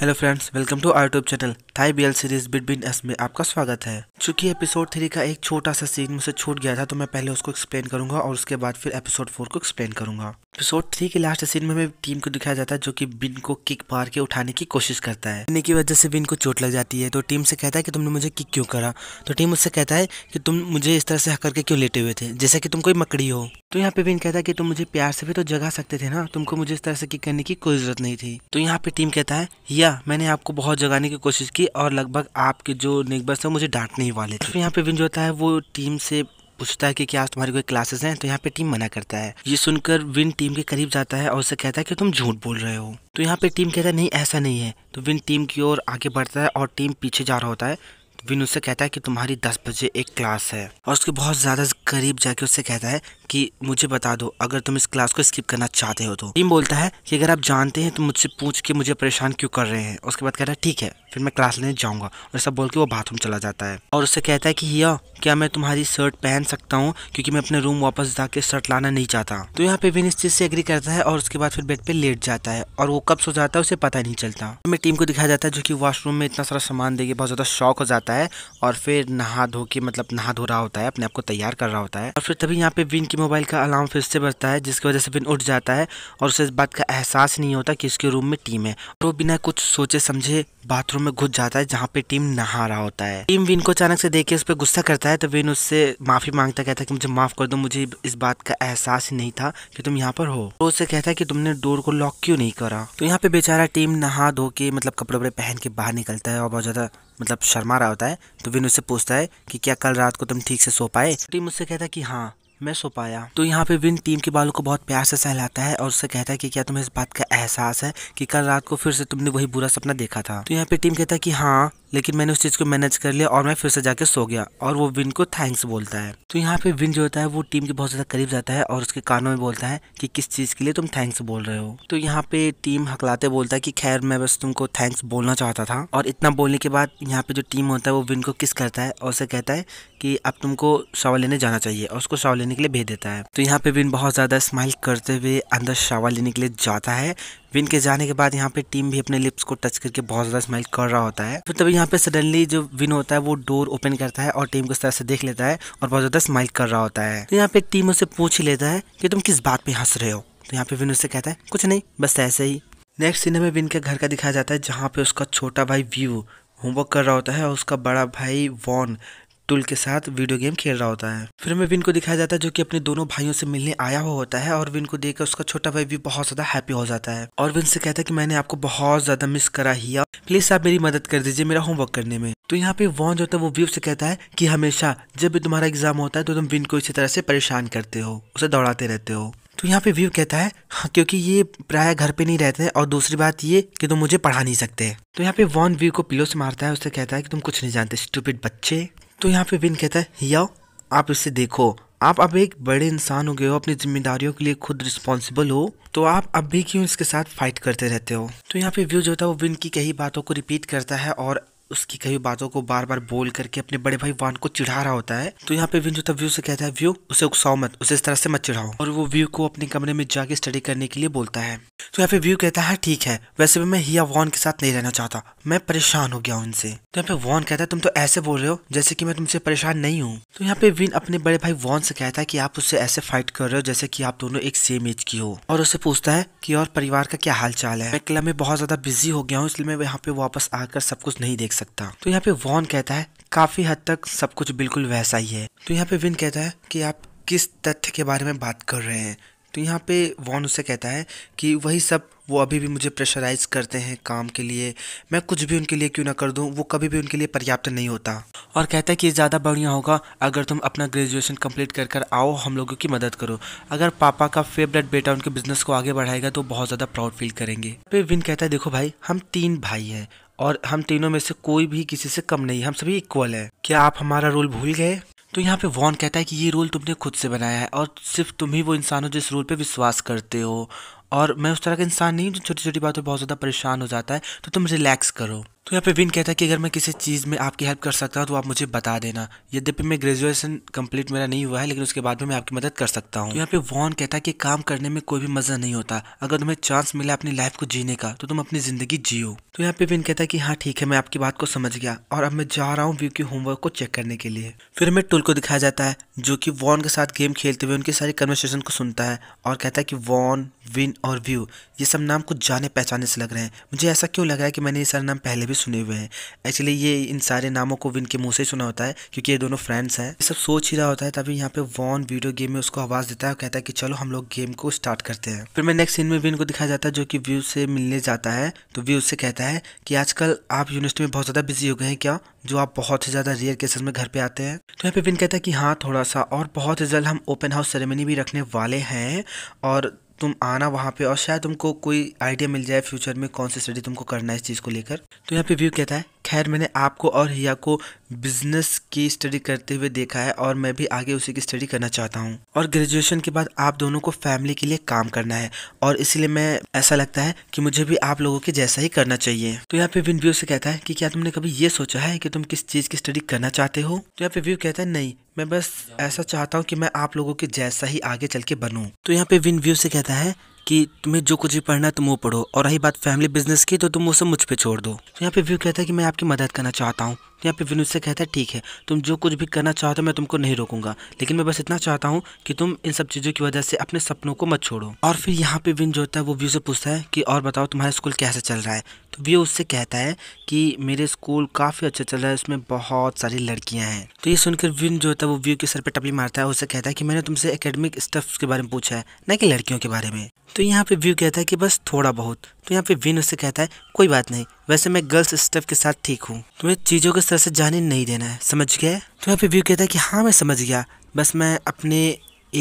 hello friends welcome to our youtube channel Thai BL series Between Us में आपका स्वागत है चूंकि एपिसोड थ्री का एक छोटा सा सीन मुझसे छूट गया था तो मैं पहले उसको एक्सप्लेन करूंगा और उसके बाद फिर एपिसोड फोर को एक्सप्लेन करूंगा एपिसोड थ्री के लास्ट सीन में टीम को दिखाया जाता है जो कि बिन को किक मार के उठाने की कोशिश करता है बिन की वजह से बिन को चोट लग जाती है तो टीम से कहता है कि तुमने मुझे किक क्यों करा तो टीम उससे कहता है कि तुम मुझे इस तरह से हक करके क्यों लेटे हुए थे जैसा कि तुम कोई मकड़ी हो तो यहाँ पे बिन कहता है कि तुम मुझे प्यार से भी तो जगा सकते थे ना तुमको मुझे इस तरह से किक करने की कोई जरूरत नहीं थी तो यहाँ पे टीम कहता है या मैंने आपको बहुत जगाने की कोशिश की थी और लगभग आपके जो नेकबर्स हैं मुझे डांटने ही वाले थे तो यहाँ पे विन जो होता है वो टीम से पूछता है कि क्या तुम्हारी कोई क्लासेस हैं तो यहाँ पे टीम मना करता है ये सुनकर विन टीम के करीब जाता है और उसे कहता है कि तुम झूठ बोल रहे हो तो यहाँ पे टीम कहता है नहीं ऐसा नहीं है तो विन टीम की ओर आगे बढ़ता है और टीम पीछे जा रहा होता है तो विन उससे कहता है कि तुम्हारी दस बजे एक क्लास है और उसके बहुत ज़्यादा करीब जाके उससे कहता है कि मुझे बता दो अगर तुम इस क्लास को स्किप करना चाहते हो तो टीम बोलता है कि अगर आप जानते हैं तो मुझसे पूछ के मुझे परेशान क्यों कर रहे हैं उसके बाद कह रहा है ठीक है फिर मैं क्लास लेने जाऊंगा और सब बोल के वो बाथरूम चला जाता है और उससे कहता है कि हिया क्या मैं तुम्हारी शर्ट पहन सकता हूँ क्योंकि मैं अपने रूम वापस जाके शर्ट लाना नहीं चाहता तो यहाँ पे विन इस चीज़ से एग्री करता है और उसके बाद फिर बेड पे लेट जाता है और वो कब सो जाता है उसे पता नहीं चलता हमें टीम को दिखाया जाता है जो कि वॉशरूम में इतना सारा सामान देगी बहुत ज़्यादा शौक हो जाता है और फिर नहा धो के मतलब नहा धो रहा होता है अपने आप को तैयार कर रहा होता है और फिर तभी यहाँ पे विन कि मोबाइल का अलार्म फिर से बजता है जिसकी वजह से बिन उठ जाता है और उसे इस बात का एहसास नहीं होता कि उसके रूम में टीम है और वो बिना कुछ सोचे समझे बाथरूम में घुस जाता है जहाँ पे टीम नहा रहा होता है टीम विन को अचानक से देख के उस पर गुस्सा करता है तो विन उससे माफी मांगता कहता है कि मुझे माफ कर दो मुझे इस बात का एहसास ही नहीं था कि तुम यहाँ पर हो तो उससे कहता है कि तुमने डोर को लॉक क्यों नहीं करा तो यहाँ पे बेचारा टीम नहा धो के मतलब कपड़े वपड़े पहन के बाहर निकलता है और बहुत ज्यादा मतलब शर्मा रहा होता है तो विन उससे पूछता है कि क्या कल रात को तुम ठीक से सो पाए टीम उससे कहता है कि हाँ में सो पाया तो यहाँ पे विन टीम के बालों को बहुत प्यार से सहलाता है और उससे कहता है कि क्या तुम्हें इस बात का एहसास है कि कल रात को फिर से तुमने वही बुरा सपना देखा था तो यहाँ पे टीम कहता है कि हाँ लेकिन मैंने उस चीज़ को मैनेज कर लिया और मैं फिर से जाके सो गया और वो विन को थैंक्स बोलता है तो यहाँ पे विन जो होता है वो टीम के बहुत ज़्यादा करीब जाता है और उसके कानों में बोलता है कि किस चीज़ के लिए तुम थैंक्स बोल रहे हो तो यहाँ पे टीम हकलाते बोलता है कि खैर मैं बस तुमको थैंक्स बोलना चाहता था और इतना बोलने के बाद यहाँ पर जो टीम होता है वो विन को किस करता है और उसे कहता है कि अब तुमको शावर लेने जाना चाहिए और उसको शावर लेने के लिए भेज देता है तो यहाँ पर विन बहुत ज़्यादा स्माइल करते हुए अंदर शावर लेने के लिए जाता है विन के जाने के बाद यहाँ पे टीम भी अपने लिप्स को टच करके बहुत ज़्यादा स्माइल कर रहा होता है तो तभी यहाँ पे सडनली जो विन होता है वो डोर ओपन करता है और टीम को इस तरह से देख लेता है और बहुत ज़्यादा स्माइल कर रहा होता है तो यहाँ पे टीम उसे पूछ ही लेता है कि तुम किस बात पे हंस रहे हो तो यहाँ पे विन उसे कहता है कुछ नहीं बस ऐसे ही नेक्स्ट सीन में विन के घर का दिखाया जाता है जहाँ पे उसका छोटा भाई व्यू होमवर्क कर रहा होता है और उसका बड़ा भाई वॉन टूल के साथ वीडियो गेम खेल रहा होता है फिर में विन को दिखाया जाता है जो कि अपने दोनों भाइयों से मिलने आया हुआ होता है और विन को देखकर उसका छोटा भाई भी बहुत ज्यादा हैप्पी हो जाता है और विन से कहता है कि मैंने आपको बहुत ज्यादा मिस करा ही प्लीज आप मेरी मदद कर दीजिए मेरा होमवर्क करने में तो यहाँ पे वॉन जो होता है वो व्यू से कहता है की हमेशा जब भी तुम्हारा एग्जाम होता है तो तुम विन को इसी तरह से परेशान करते हो उसे दौड़ाते रहते हो तो यहाँ पे व्यू कहता है हाँ, क्योंकि ये प्राय घर पे नहीं रहते और दूसरी बात ये कि तुम मुझे पढ़ा नहीं सकते तो यहाँ पे वॉन व्यू को पिलो से मारता है उससे कहता है कि तुम कुछ नहीं जानते स्टूपिड बच्चे तो यहाँ पे विन कहता है या आप इसे देखो आप अब एक बड़े इंसान हो गए हो अपनी जिम्मेदारियों के लिए खुद रिस्पॉन्सिबल हो तो आप अब भी क्यों इसके साथ फाइट करते रहते हो तो यहाँ पे व्यू जो होता है वो विन की कई बातों को रिपीट करता है और उसकी कई बातों को बार बार बोल करके अपने बड़े भाई वान को चिढ़ा रहा होता है तो यहाँ पे विन जो था व्यू से कहता है व्यू उसे उकसाओ मत उसे इस तरह से मत चिढ़ाओ और वो व्यू को अपने कमरे में जाके स्टडी करने के लिए बोलता है तो यहाँ पे व्यू कहता है हाँ, ठीक है वैसे भी मैं हिया वॉन के साथ नहीं रहना चाहता मैं परेशान हो गया उनसे तो यहाँ पे वॉन कहता है तुम तो ऐसे बोल रहे हो जैसे की मैं तुमसे परेशान नहीं हूँ तो यहाँ पे विन अपने बड़े भाई वॉन से कहता है की आप उससे ऐसे फाइट कर रहे हो जैसे की आप दोनों एक सेम एज की हो और उसे पूछता है की और परिवार का क्या हाल चाल है मैं क्लब में बहुत ज्यादा बिजी हो गया हूँ इसलिए मैं यहाँ पे वापस आकर सब कुछ नहीं देख सकता तो यहाँ पे वॉन कहता है काफी हद तक सब कुछ बिल्कुल वैसा ही है तो यहाँ पे विन कहता है कि आप किस तथ्य के बारे में बात कर रहे हैं तो यहाँ पे वॉन उसे कहता है कि वही सब वो अभी भी मुझे प्रेशराइज करते हैं काम के लिए मैं कुछ भी उनके लिए क्यों ना कर दूं वो कभी भी उनके लिए पर्याप्त नहीं होता और कहता है कि ज़्यादा बढ़िया होगा अगर तुम अपना ग्रेजुएशन कंप्लीट कर कर आओ हम लोगों की मदद करो अगर पापा का फेवरेट बेटा उनके बिजनेस को आगे बढ़ाएगा तो बहुत ज़्यादा प्राउड फील करेंगे फिर विन कहता है देखो भाई हम तीन भाई हैं और हम तीनों में से कोई भी किसी से कम नहीं हम सभी इक्वल हैं क्या आप हमारा रोल भूल गए तो यहाँ पे वॉन कहता है कि ये रोल तुमने खुद से बनाया है और सिर्फ तुम ही वो इंसान हो जिस रोल पे विश्वास करते हो और मैं उस तरह का इंसान नहीं हूँ जो छोटी छोटी बातों पर बहुत ज़्यादा परेशान हो जाता है तो तुम रिलैक्स करो तो यहाँ पे विन कहता है कि अगर मैं किसी चीज़ में आपकी हेल्प कर सकता हूँ तो आप मुझे बता देना यद्यपि मैं ग्रेजुएशन कंप्लीट मेरा नहीं हुआ है लेकिन उसके बाद में मैं आपकी मदद कर सकता हूँ तो यहाँ पे वॉन कहता है कि काम करने में कोई भी मज़ा नहीं होता अगर तुम्हें चांस मिला अपनी लाइफ को जीने का तो तुम अपनी ज़िंदगी जियो तो यहाँ पे विन कहता है कि हाँ ठीक है मैं आपकी बात को समझ गया और अब मैं जा रहा हूँ व्यू के होमवर्क को चेक करने के लिए फिर हमें टुल को दिखाया जाता है जो कि वॉन के साथ गेम खेलते हुए उनकी सारी कन्वर्सेशन को सुनता है और कहता है कि वॉन विन और व्यू ये सब नाम कुछ जाने पहचाने से लग रहे हैं मुझे ऐसा क्यों लगा है कि मैंने ये सारे नाम पहले भी भी सुने हुए हैं एक्चुअली ये इन सारे नामों को विन के मुंह से सुना होता है क्योंकि ये दोनों फ्रेंड्स हैं सब सोच ही रहा होता है तभी यहाँ पे वॉन वीडियो गेम में उसको आवाज़ देता है और कहता है कि चलो हम लोग गेम को स्टार्ट करते हैं फिर मैं नेक्स्ट सीन में विन को दिखाया जाता है जो कि व्यू से मिलने जाता है तो व्यू उससे कहता है कि आजकल आप यूनिवर्सिटी में बहुत ज़्यादा बिजी हो गए हैं क्या जो आप बहुत ही ज़्यादा रेयर केसेस में घर पे आते हैं तो यहाँ पे विन कहता है कि हाँ थोड़ा सा और बहुत ही जल्द हम ओपन हाउस सेरेमनी भी रखने वाले हैं और तुम आना वहाँ पे और शायद तुमको कोई आइडिया मिल जाए फ्यूचर में कौन सी स्टडी तुमको करना है इस चीज़ को लेकर तो यहाँ पे व्यू कहता है खैर मैंने आपको और हिया को बिजनेस की स्टडी करते हुए देखा है और मैं भी आगे उसी की स्टडी करना चाहता हूँ और ग्रेजुएशन के बाद आप दोनों को फैमिली के लिए काम करना है और इसलिए मैं ऐसा लगता है कि मुझे भी आप लोगों के जैसा ही करना चाहिए तो यहाँ पे विन व्यू से कहता है कि क्या तुमने कभी ये सोचा है कि तुम किस चीज़ की स्टडी करना चाहते हो तो यहाँ पे व्यू कहता है नहीं मैं बस ऐसा चाहता हूँ कि मैं आप लोगों के जैसा ही आगे चल के बनू तो यहाँ पे विन व्यू से कहता है कि तुम्हें जो कुछ भी पढ़ना है तुम वो पढ़ो और रही बात फैमिली बिजनेस की तो तुम वो सब मुझ पर छोड़ दो तो यहाँ पे व्यू कहता है कि मैं आपकी मदद करना चाहता हूँ यहाँ पे विनोद से कहता है ठीक है तुम जो कुछ भी करना चाहते हो मैं तुमको नहीं रोकूंगा लेकिन मैं बस इतना चाहता हूँ कि तुम इन सब चीज़ों की वजह से अपने सपनों को मत छोड़ो और फिर यहाँ पे विन जो होता है वो व्यू से पूछता है कि और बताओ तुम्हारा स्कूल कैसे चल रहा है तो व्यू उससे कहता है कि मेरे स्कूल काफ़ी अच्छा चल रहा है उसमें बहुत सारी लड़कियाँ हैं तो ये सुनकर विन जो होता है वो व्यू के सर पर टपली मारता है उससे कहता है कि मैंने तुमसे एकेडमिक स्टफ्स के बारे में पूछा है ना कि लड़कियों के बारे में तो यहाँ पे व्यू कहता है कि बस थोड़ा बहुत तो यहाँ पे विन उसे कहता है कोई बात नहीं वैसे मैं गर्ल्स स्टफ के साथ ठीक हूँ तुम्हें चीज़ों को सर से जाने नहीं देना है समझ गया तो यहाँ पे व्यू कहता है कि हाँ मैं समझ गया बस मैं अपने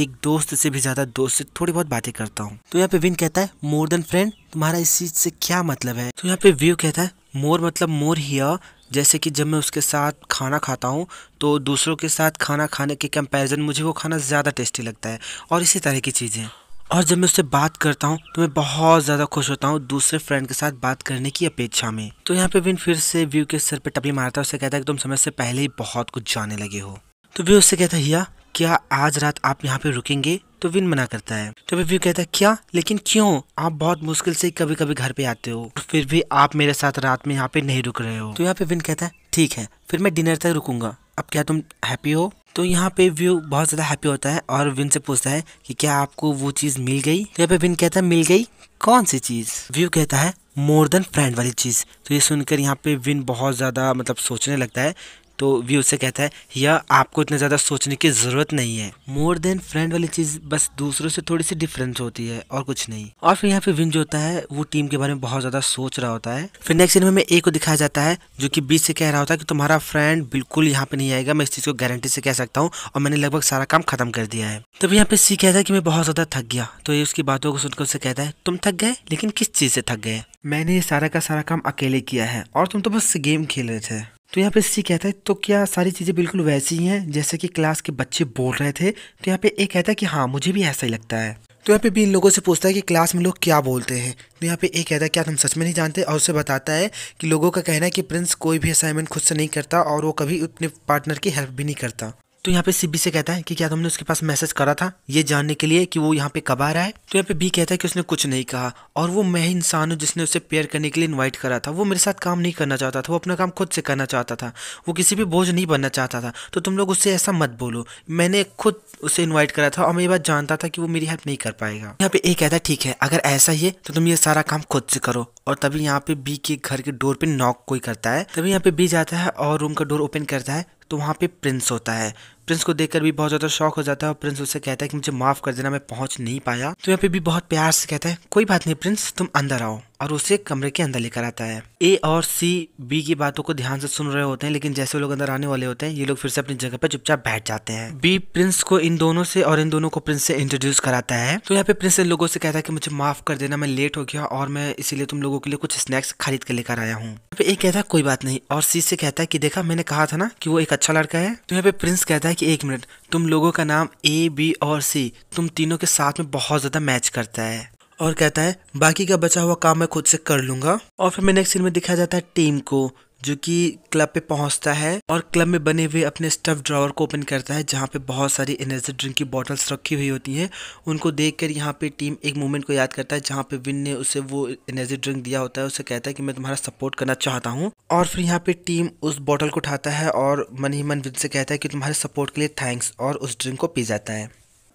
एक दोस्त से भी ज़्यादा दोस्त से थोड़ी बहुत बातें करता हूँ तो यहाँ पे विन कहता है मोर देन फ्रेंड तुम्हारा इस चीज़ से क्या मतलब है तो यहाँ पे व्यू कहता है मोर मतलब मोर हियर जैसे कि जब मैं उसके साथ खाना खाता हूँ तो दूसरों के साथ खाना खाने के कंपैरिजन मुझे वो खाना ज़्यादा टेस्टी लगता है और इसी तरह की चीज़ें और जब मैं उससे बात करता हूँ तो मैं बहुत ज़्यादा खुश होता हूँ दूसरे फ्रेंड के साथ बात करने की अपेक्षा में तो यहाँ पे विन फिर से व्यू के सर पे टपली मारता है उसे कहता है कि तुम समय से पहले ही बहुत कुछ जाने लगे हो तो व्यू उससे कहता है हिया क्या आज रात आप यहाँ पे रुकेंगे तो विन मना करता है तो व्यू कहता है क्या लेकिन क्यों आप बहुत मुश्किल से कभी कभी घर पे आते हो तो फिर भी आप मेरे साथ रात में यहाँ पे नहीं रुक रहे हो तो यहाँ पे विन कहता है ठीक है फिर मैं डिनर तक रुकूंगा अब क्या तुम हैप्पी हो तो यहाँ पे व्यू बहुत ज़्यादा हैप्पी होता है और विन से पूछता है कि क्या आपको वो चीज़ मिल गई तो यहाँ पे विन कहता है मिल गई कौन सी चीज़ व्यू कहता है मोर देन फ्रेंड वाली चीज़ तो ये सुनकर यहाँ पे विन बहुत ज़्यादा मतलब सोचने लगता है तो वी उसे कहता है या आपको इतना ज़्यादा सोचने की ज़रूरत नहीं है मोर देन फ्रेंड वाली चीज़ बस दूसरों से थोड़ी सी डिफरेंस होती है और कुछ नहीं और फिर यहाँ पे विन जो होता है वो टीम के बारे में बहुत ज़्यादा सोच रहा होता है फिर नेक्स्ट सीन में ए को दिखाया जाता है जो कि बी से कह रहा होता है कि तुम्हारा फ्रेंड बिल्कुल यहाँ पे नहीं आएगा मैं इस चीज़ को गारंटी से कह सकता हूँ और मैंने लगभग सारा काम खत्म कर दिया है तब यहाँ पे सी कहता है कि मैं बहुत ज़्यादा थक गया तो ये उसकी बातों को सुनकर उसे कहता है तुम थक गए लेकिन किस चीज़ से थक गए मैंने ये सारा का सारा काम अकेले किया है और तुम तो बस गेम खेल रहे थे तो यहाँ पे सी कहता है तो क्या सारी चीज़ें बिल्कुल वैसी ही हैं जैसे कि क्लास के बच्चे बोल रहे थे तो यहाँ पे ए कहता है कि हाँ मुझे भी ऐसा ही लगता है तो यहाँ पे भी इन लोगों से पूछता है कि क्लास में लोग क्या बोलते हैं तो यहाँ पे एक कहता है क्या तुम सच में नहीं जानते और उसे बताता है कि लोगों का कहना है कि प्रिंस कोई भी असाइनमेंट खुद से नहीं करता और वो कभी अपने पार्टनर की हेल्प भी नहीं करता तो यहाँ पे सी बी से कहता है कि क्या तुमने उसके पास मैसेज करा था ये जानने के लिए कि वो यहाँ पे कब आ रहा है तो यहाँ पे बी कहता है कि उसने कुछ नहीं कहा और वो मैं ही इंसान हूँ जिसने उसे पेयर करने के लिए इन्वाइट करा था वो मेरे साथ काम नहीं करना चाहता था वो अपना काम खुद से करना चाहता था वो किसी भी बोझ नहीं बनना चाहता था तो तुम लोग उससे ऐसा मत बोलो मैंने खुद उसे इन्वाइट करा था और मैं ये बात जानता था कि वो मेरी हेल्प नहीं कर पाएगा यहाँ पे ए कहता है ठीक है अगर ऐसा ही है तो तुम ये सारा काम खुद से करो और तभी यहाँ पे बी के घर के डोर पे नॉक कोई करता है तभी यहाँ पे बी जाता है और रूम का डोर ओपन करता है तो वहाँ पे प्रिंस होता है प्रिंस को देखकर भी बहुत ज़्यादा शौक हो जाता है और प्रिंस उससे कहता है कि मुझे माफ़ कर देना मैं पहुंच नहीं पाया तो यहाँ पे भी बहुत प्यार से कहता है कोई बात नहीं प्रिंस तुम अंदर आओ और उसे कमरे के अंदर लेकर आता है ए और सी बी की बातों को ध्यान से सुन रहे होते हैं लेकिन जैसे लोग अंदर आने वाले होते हैं ये लोग फिर से अपनी जगह पर चुपचाप बैठ जाते हैं बी प्रिंस को इन दोनों से और इन दोनों को प्रिंस से इंट्रोड्यूस कराता है तो यहाँ पे प्रिंस इन लोगों से कहता है कि मुझे माफ कर देना मैं लेट हो गया और मैं इसीलिए तुम लोगों के लिए कुछ स्नैक्स खरीद के लेकर आया हूँ ए कहता है कोई बात नहीं और सी से कहता है की देखा मैंने कहा था ना कि वो एक अच्छा लड़का है तो यहाँ पे प्रिंस कहता है है कि एक मिनट तुम लोगों का नाम ए बी और सी तुम तीनों के साथ में बहुत ज़्यादा मैच करता है और कहता है बाकी का बचा हुआ काम मैं खुद से कर लूंगा और फिर मैं नेक्स्ट सीन में दिखाया जाता है टीम को जो कि क्लब पे पहुंचता है और क्लब में बने हुए अपने स्टफ ड्रावर को ओपन करता है जहाँ पे बहुत सारी एनर्जी ड्रिंक की बॉटल्स रखी हुई होती हैं उनको देखकर यहाँ पे टीम एक मोमेंट को याद करता है जहाँ पे विन ने उसे वो एनर्जी ड्रिंक दिया होता है उसे कहता है कि मैं तुम्हारा सपोर्ट करना चाहता हूँ और फिर यहाँ पे टीम उस बॉटल को उठाता है और मन ही मन विन से कहता है कि तुम्हारे सपोर्ट के लिए थैंक्स और उस ड्रिंक को पी जाता है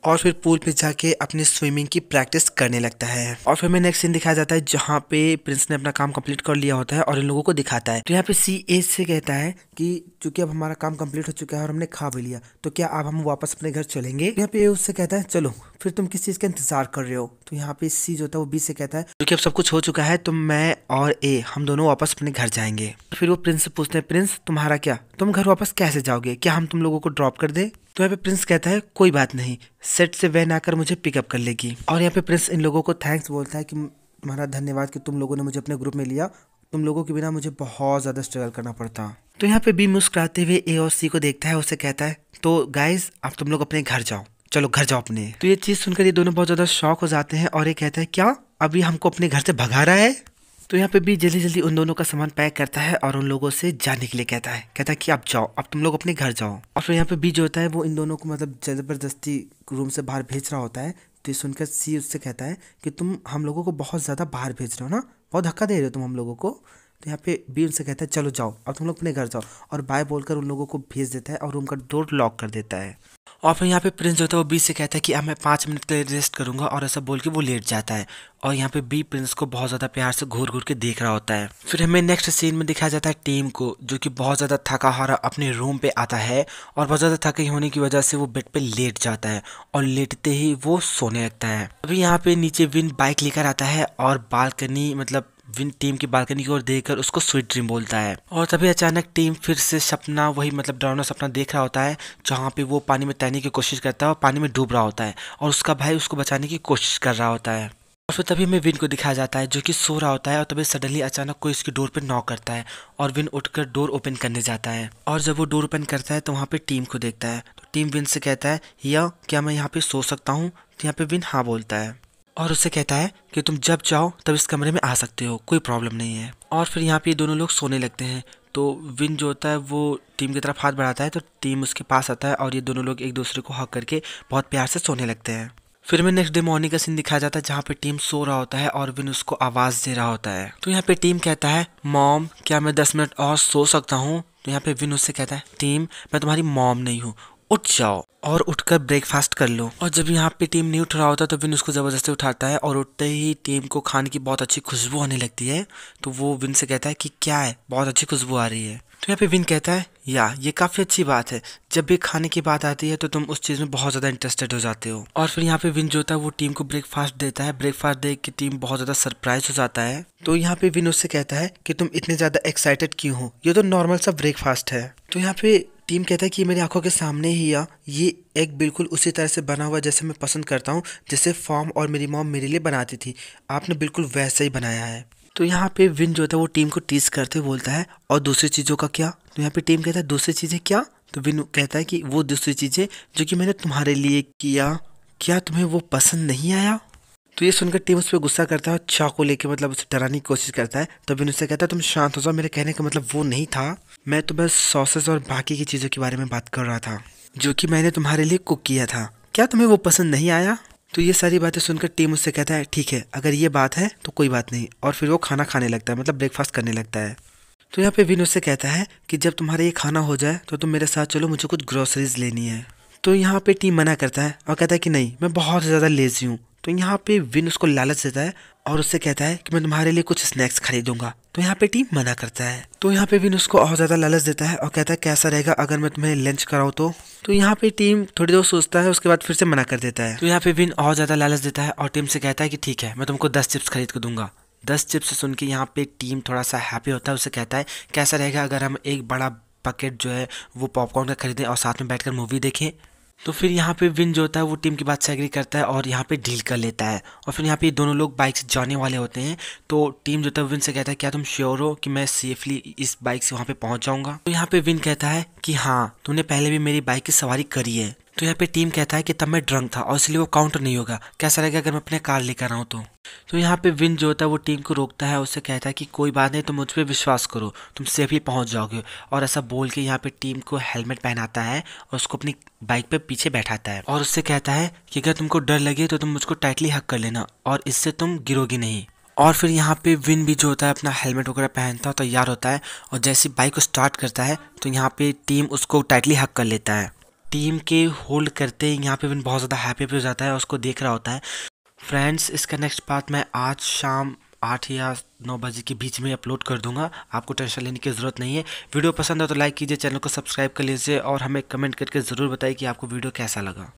और फिर पूल पे जाके अपने स्विमिंग की प्रैक्टिस करने लगता है और फिर हमें नेक्स्ट सीन दिखाया जाता है जहाँ पे प्रिंस ने अपना काम कंप्लीट कर लिया होता है और इन लोगों को दिखाता है तो यहाँ पे सी ए से कहता है कि चूंकि अब हमारा काम कंप्लीट हो चुका है और हमने खा भी लिया तो क्या अब हम वापस अपने घर चलेंगे तो यहाँ पे उससे कहता है चलो फिर तुम किस चीज का इंतजार कर रहे हो तो यहाँ पे सी जो था वो बी से कहता है क्योंकि अब सब कुछ हो चुका है तो मैं और ए हम दोनों वापस अपने घर जाएंगे फिर वो प्रिंस से पूछते हैं प्रिंस तुम्हारा क्या तुम घर वापस कैसे जाओगे क्या हम तुम लोगों को ड्रॉप कर दे तो यहाँ पे प्रिंस कहता है कोई बात नहीं सेट से वैन आकर मुझे पिकअप कर लेगी और यहाँ पे प्रिंस इन लोगों को थैंक्स बोलता है कि तुम्हारा धन्यवाद कि तुम लोगों ने मुझे अपने ग्रुप में लिया तुम लोगों के बिना मुझे बहुत ज़्यादा स्ट्रगल करना पड़ता तो यहाँ पे बी मुस्कुराते हुए ए और सी को देखता है उसे कहता है तो गाइज आप तुम लोग अपने घर जाओ चलो घर जाओ अपने तो ये चीज़ सुनकर ये दोनों बहुत ज़्यादा शौक हो जाते हैं और ये कहता है क्या अभी हमको अपने घर से भगा रहा है तो यहाँ पे भी जल्दी जल्दी उन दोनों का सामान पैक करता है और उन लोगों से जाने के लिए कहता है कहता है कि आप जाओ अब तुम लोग अपने घर जाओ और फिर यहाँ पे बी जो होता है वो इन दोनों को मतलब ज़बरदस्ती रूम से बाहर भेज रहा होता है तो ये सुनकर सी उससे कहता है कि तुम हम लोगों को बहुत ज़्यादा बाहर भेज रहे हो ना बहुत धक्का दे रहे हो तुम हम लोगों को तो यहाँ पे बी उनसे कहता है चलो जाओ अब तुम लोग अपने घर जाओ और बाय बोलकर उन लोगों को भेज देता है और रूम का डोर लॉक कर देता है और फिर यहाँ पे प्रिंस जो होता है वो बी से कहता है कि अब मैं पाँच मिनट के लिए रेस्ट करूँगा और ऐसा बोल के वो लेट जाता है और यहाँ पे बी प्रिंस को बहुत ज़्यादा प्यार से घूर घूर के देख रहा होता है फिर हमें नेक्स्ट सीन में दिखाया जाता है टीम को जो कि बहुत ज़्यादा थका हारा अपने रूम पे आता है और बहुत ज़्यादा थके होने की वजह से वो बेड पे लेट जाता है और लेटते ही वो सोने लगता है अभी यहाँ पे नीचे विन बाइक लेकर आता है और बालकनी मतलब विन टीम की बालकनी की ओर देखकर उसको स्वीट ड्रीम बोलता है और तभी अचानक टीम फिर से सपना वही मतलब डरावना सपना देख रहा होता है जहाँ पे वो पानी में तैरने की कोशिश करता है और पानी में डूब रहा होता है और उसका भाई उसको बचाने की कोशिश कर रहा होता है और फिर तभी हमें विन को दिखाया जाता है जो कि सो रहा होता है और तभी सडनली अचानक कोई इसकी डोर पर नॉक करता है और विन उठकर डोर ओपन करने जाता है और जब वो डोर ओपन करता है तो वहाँ पे टीम को देखता है तो टीम विन से कहता है या क्या मैं यहाँ पे सो सकता हूँ तो यहाँ पे विन हाँ बोलता है और उससे कहता है कि तुम जब चाहो तब इस कमरे में आ सकते हो कोई प्रॉब्लम नहीं है और फिर यहाँ पे दोनों लोग सोने लगते हैं तो विन जो होता है वो टीम की तरफ हाथ बढ़ाता है तो टीम उसके पास आता है और ये दोनों लोग एक दूसरे को हक करके बहुत प्यार से सोने लगते हैं फिर में नेक्स्ट डे मॉर्निंग का सीन दिखाया जाता है जहाँ पे टीम सो रहा होता है और विन उसको आवाज़ दे रहा होता है तो यहाँ पे टीम कहता है मॉम क्या मैं दस मिनट और सो सकता हूँ तो यहाँ पे विन उससे कहता है टीम मैं तुम्हारी मॉम नहीं हूँ उठ जाओ और उठकर ब्रेकफास्ट कर लो और जब यहाँ पे टीम नहीं उठ रहा होता तो विन उसको ज़बरदस्ती उठाता है और उठते ही टीम को खाने की बहुत अच्छी खुशबू आने लगती है तो वो विन से कहता है कि क्या है बहुत अच्छी खुशबू आ रही है तो यहाँ पे विन कहता है या ये काफ़ी अच्छी बात है जब भी खाने की बात आती है तो तुम उस चीज़ में बहुत ज़्यादा इंटरेस्टेड हो जाते हो और फिर यहाँ पे विन जो होता है वो टीम को ब्रेकफास्ट देता है ब्रेकफास्ट देख के टीम बहुत ज़्यादा सरप्राइज हो जाता है तो यहाँ पे विन उससे कहता है कि तुम इतने ज़्यादा एक्साइटेड क्यों हो ये तो नॉर्मल सा ब्रेकफास्ट है तो यहाँ पे टीम कहता है कि मेरी आंखों के सामने ही आ ये एक बिल्कुल उसी तरह से बना हुआ जैसे मैं पसंद करता हूँ जैसे फॉर्म और मेरी मॉम मेरे लिए बनाती थी आपने बिल्कुल वैसा ही बनाया है तो यहाँ पे विन जो होता है वो टीम को टीस करते हुए बोलता है और दूसरी चीज़ों का क्या तो यहाँ पे टीम कहता है दूसरी चीज़ें क्या तो विन कहता है कि वो दूसरी चीज़ें जो कि मैंने तुम्हारे लिए किया क्या तुम्हें वो पसंद नहीं आया तो ये सुनकर टीम उस पर गुस्सा करता है और चाकू लेके मतलब उसे डराने की कोशिश करता है तो विन उससे कहता है तुम शांत हो जाओ मेरे कहने का मतलब वो नहीं था मैं तो बस सॉसेस और बाकी की चीज़ों के बारे में बात कर रहा था जो कि मैंने तुम्हारे लिए कुक किया था क्या तुम्हें वो पसंद नहीं आया तो ये सारी बातें सुनकर टीम उससे कहता है ठीक है अगर ये बात है तो कोई बात नहीं और फिर वो खाना खाने लगता है मतलब ब्रेकफास्ट करने लगता है तो यहाँ पे विन उससे कहता है कि जब तुम्हारा ये खाना हो जाए तो तुम मेरे साथ चलो मुझे कुछ ग्रोसरीज लेनी है तो यहाँ पे टीम मना करता है और कहता है कि नहीं मैं बहुत ज़्यादा लेजी हूँ तो यहाँ पे विन उसको लालच देता है और उससे कहता है कि मैं तुम्हारे लिए कुछ स्नैक्स खरीदूंगा तो यहाँ पे टीम मना करता है तो यहाँ पे विन उसको और ज़्यादा लालच देता है और कहता है कैसा रहेगा अगर मैं तुम्हें लंच कराऊँ तो तो यहाँ पे टीम थोड़ी देर सोचता है उसके बाद फिर से मना कर देता है तो यहाँ पे विन और ज़्यादा लालच देता है और टीम से कहता है कि ठीक है मैं तुमको दस चिप्स खरीद कर दूंगा दस चिप्स सुन के यहाँ पे टीम थोड़ा सा हैप्पी होता है उसे कहता है कैसा रहेगा अगर हम एक बड़ा पकेट जो है वो पॉपकॉर्न का खरीदें और साथ में बैठकर मूवी देखें तो फिर यहाँ पे विन जो होता है वो टीम की बात से एग्री करता है और यहाँ पे डील कर लेता है और फिर यहाँ पे दोनों लोग बाइक से जाने वाले होते हैं तो टीम जो होता है विन से कहता है क्या तुम श्योर हो कि मैं सेफली इस बाइक से वहाँ पे पहुँच जाऊँगा तो यहाँ पे विन कहता है कि हाँ तुमने पहले भी मेरी बाइक की सवारी करी है तो यहाँ पे टीम कहता है कि तब मैं ड्रंक था और इसलिए वो काउंटर नहीं होगा कैसा लगेगा अगर मैं अपने कार लेकर आऊँ तो तो यहाँ पे विन जो होता है वो टीम को रोकता है उससे कहता है कि कोई बात नहीं तुम मुझ पर विश्वास करो तुम सेफली पहुँच जाओगे और ऐसा बोल के यहाँ पे टीम को हेलमेट पहनाता है और उसको अपनी बाइक पे पीछे बैठाता है और उससे कहता है कि अगर तुमको डर लगे तो तुम मुझको टाइटली हक कर लेना और इससे तुम गिरोगी नहीं और फिर यहाँ पे विन भी जो होता है अपना हेलमेट वगैरह पहनता है तैयार होता है और जैसे बाइक को स्टार्ट करता है तो यहाँ पे टीम उसको टाइटली हक कर लेता है टीम के होल्ड करते ही यहाँ पे भी बहुत ज़्यादा हैप्पी भी हो जाता है और उसको देख रहा होता है फ्रेंड्स इसका नेक्स्ट पार्ट मैं आज शाम आठ या नौ बजे के बीच में अपलोड कर दूंगा आपको टेंशन लेने की ज़रूरत नहीं है वीडियो पसंद हो तो लाइक कीजिए चैनल को सब्सक्राइब कर लीजिए और हमें कमेंट करके ज़रूर बताइए कि आपको वीडियो कैसा लगा